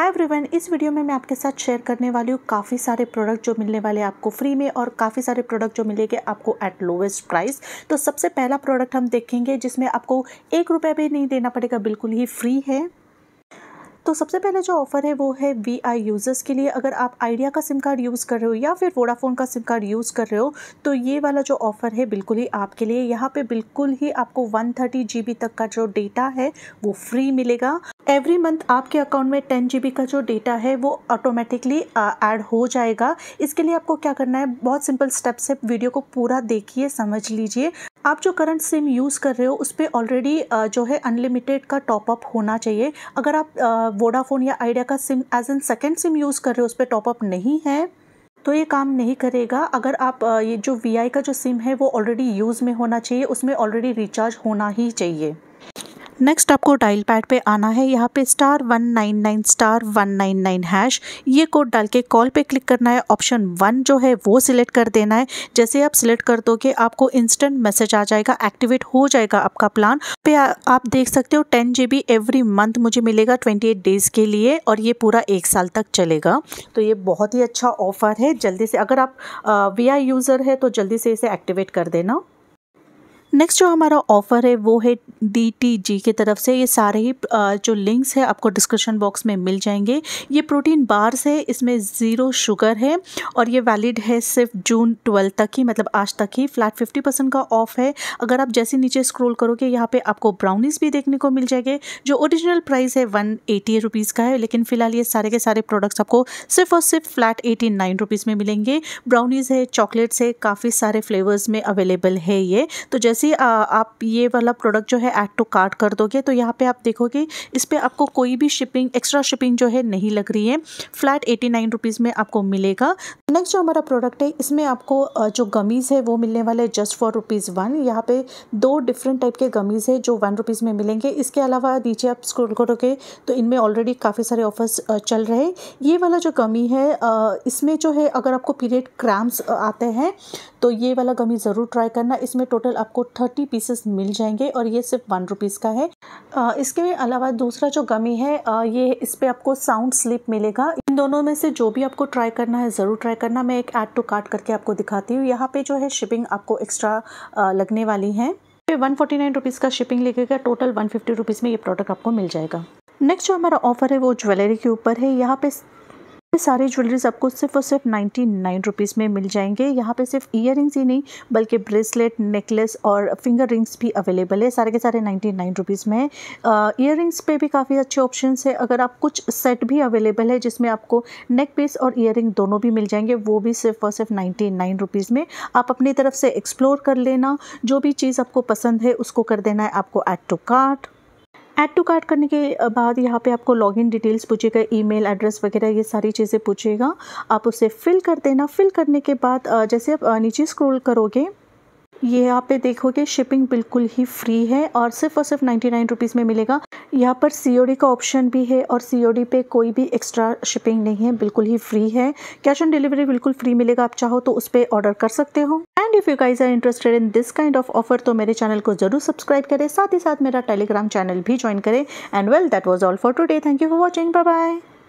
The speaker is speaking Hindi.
हाय एवरीवन इस वीडियो में मैं आपके साथ शेयर करने वाली हूँ काफ़ी सारे प्रोडक्ट जो मिलने वाले आपको फ्री में और काफ़ी सारे प्रोडक्ट जो मिलेंगे आपको एट लोवेस्ट प्राइस तो सबसे पहला प्रोडक्ट हम देखेंगे जिसमें आपको एक रुपये भी नहीं देना पड़ेगा बिल्कुल ही फ्री है तो सबसे पहले जो ऑफ़र है वो है वी आई यूज़र्स के लिए अगर आप आइडिया का सिम कार्ड यूज़ कर रहे हो या फिर वोडाफोन का सिम कार्ड यूज़ कर रहे हो तो ये वाला जो ऑफ़र है बिल्कुल ही आपके लिए यहाँ पे बिल्कुल ही आपको वन जी बी तक का जो डेटा है वो फ्री मिलेगा एवरी मंथ आपके अकाउंट में टेन जी का जो डेटा है वो ऑटोमेटिकली ऐड हो जाएगा इसके लिए आपको क्या करना है बहुत सिंपल स्टेप्स है वीडियो को पूरा देखिए समझ लीजिए आप जो करंट सिम यूज़ कर रहे हो उस पर ऑलरेडी जो है अनलिमिटेड का टॉपअप होना चाहिए अगर आप वोडाफोन या आइडिया का SIM as an second SIM use कर रहे हो उस पर टॉपअप नहीं है तो ये काम नहीं करेगा अगर आप ये जो वी का जो सिम है वो ऑलरेडी यूज़ में होना चाहिए उसमें ऑलरेडी रिचार्ज होना ही चाहिए नेक्स्ट आपको डायल पैड पे आना है यहाँ पे star one nine nine star one nine nine hash ये कोड डाल के कॉल पे क्लिक करना है ऑप्शन वन जो है वो सिलेक्ट कर देना है जैसे आप सिलेक्ट कर दोगे आपको इंस्टेंट मैसेज आ जाएगा एक्टिवेट हो जाएगा आपका प्लान पे आ, आप देख सकते हो टेन जी एवरी मंथ मुझे मिलेगा ट्वेंटी एट डेज़ के लिए और ये पूरा एक साल तक चलेगा तो ये बहुत ही अच्छा ऑफर है जल्दी से अगर आप वी यूज़र है तो जल्दी से इसे एक्टिवेट कर देना नेक्स्ट जो हमारा ऑफ़र है वो है डी टी जी की तरफ से ये सारे ही जो लिंक्स है आपको डिस्क्रिप्शन बॉक्स में मिल जाएंगे ये प्रोटीन बार्स है इसमें ज़ीरो शुगर है और ये वैलिड है सिर्फ जून ट्वेल्थ तक ही मतलब आज तक ही फ्लैट फिफ्टी परसेंट का ऑफ है अगर आप जैसे नीचे स्क्रोल करोगे यहाँ पे आपको ब्राउनीज भी देखने को मिल जाएंगे जो ओरिजिनल प्राइस है वन एटी रुपीज़ का है लेकिन फ़िलहाल ये सारे के सारे प्रोडक्ट्स आपको सिर्फ और सिर्फ फ्लैट एटी नाइन रुपीज़ में मिलेंगे ब्राउनीज़ है चॉकलेट्स है काफ़ी सारे फ्लेवर्स में अवेलेबल है ये तो जैसे जैसे ही आप ये वाला प्रोडक्ट जो है ऐड टू कार्ट कर दोगे तो यहाँ पे आप देखोगे इस पर आपको कोई भी शिपिंग एक्स्ट्रा शिपिंग जो है नहीं लग रही है फ्लैट एटी नाइन रुपीज़ में आपको मिलेगा नेक्स्ट जो हमारा प्रोडक्ट है इसमें आपको जो गमीज़ है वो मिलने वाले जस्ट फॉर रुपीज़ वन यहाँ पे दो डिफरेंट टाइप के गमीज़ है जो वन रुपीज़ में मिलेंगे इसके अलावा नीचे आप स्क्रोल करोगे तो इनमें ऑलरेडी काफ़ी सारे ऑफर्स चल रहे ये वाला जो गमी है इसमें जो है अगर आपको पीरियड क्रैम्स आते हैं तो ये वाला गमी ज़रूर ट्राई करना इसमें टोटल आपको थर्टी पीसेस मिल जाएंगे और ये सिर्फ वन रुपीज़ का है इसके अलावा दूसरा जो गमी है ये इस पर आपको साउंड स्लिप मिलेगा इन दोनों में से जो भी आपको ट्राई करना है ज़रूर ट्राई करना मैं एक ऐड टू तो कार्ट करके आपको दिखाती हूँ यहाँ पे जो है शिपिंग आपको एक्स्ट्रा लगने वाली है वन फोर्टी नाइन रुपीज़ का शिपिंग लगेगा टोटल वन फिफ्टी रुपीज़ में ये प्रोडक्ट आपको मिल जाएगा नेक्स्ट जो हमारा ऑफर है वो ज्वेलरी के ऊपर है यहाँ पे ये सारे ज्वेलरीज आपको सिर्फ और सिर्फ नाइन्टी नाइन रुपीज़ में मिल जाएंगे यहाँ पे सिर्फ ईयर ही नहीं बल्कि ब्रेसलेट नेकलेस और फिंगर रिंग्स भी अवेलेबल है सारे के सारे नाइन्टी नाइन रुपीज़ में ईयर रिंग्स पे भी काफ़ी अच्छे ऑप्शन है अगर आप कुछ सेट भी अवेलेबल है जिसमें आपको नेक पीस और ईयर दोनों भी मिल जाएंगे वो भी सिर्फ और सिर्फ नाइन्टी नाइन रुपीज़ में आप अपनी तरफ से एक्सप्लोर कर लेना जो भी चीज़ आपको पसंद है उसको कर देना है आपको add to cart add to cart करने के बाद यहाँ पे आपको लॉगिन डिटेल्स पूछेगा ईमेल एड्रेस वगैरह ये सारी चीज़ें पूछेगा आप उसे फिल कर देना फिल करने के बाद जैसे आप नीचे स्क्रॉल करोगे ये यहाँ पे देखोगे शिपिंग बिल्कुल ही फ्री है और सिर्फ और सिर्फ नाइन्टी नाइन रुपीज़ में मिलेगा यहाँ पर सी का ऑप्शन भी है और सी पे कोई भी एक्स्ट्रा शिपिंग नहीं है बिल्कुल ही फ्री है कैश ऑन डिलीवरी बिल्कुल फ्री मिलेगा आप चाहो तो उस पर ऑर्डर कर सकते हो and if you guys are interested in this kind of offer तो मेरे चैनल को जरूर सब्सक्राइब करें साथ ही साथ मेरा टेलीग्राम चैनल भी ज्वाइन करें and well that was all for today thank you for watching bye bye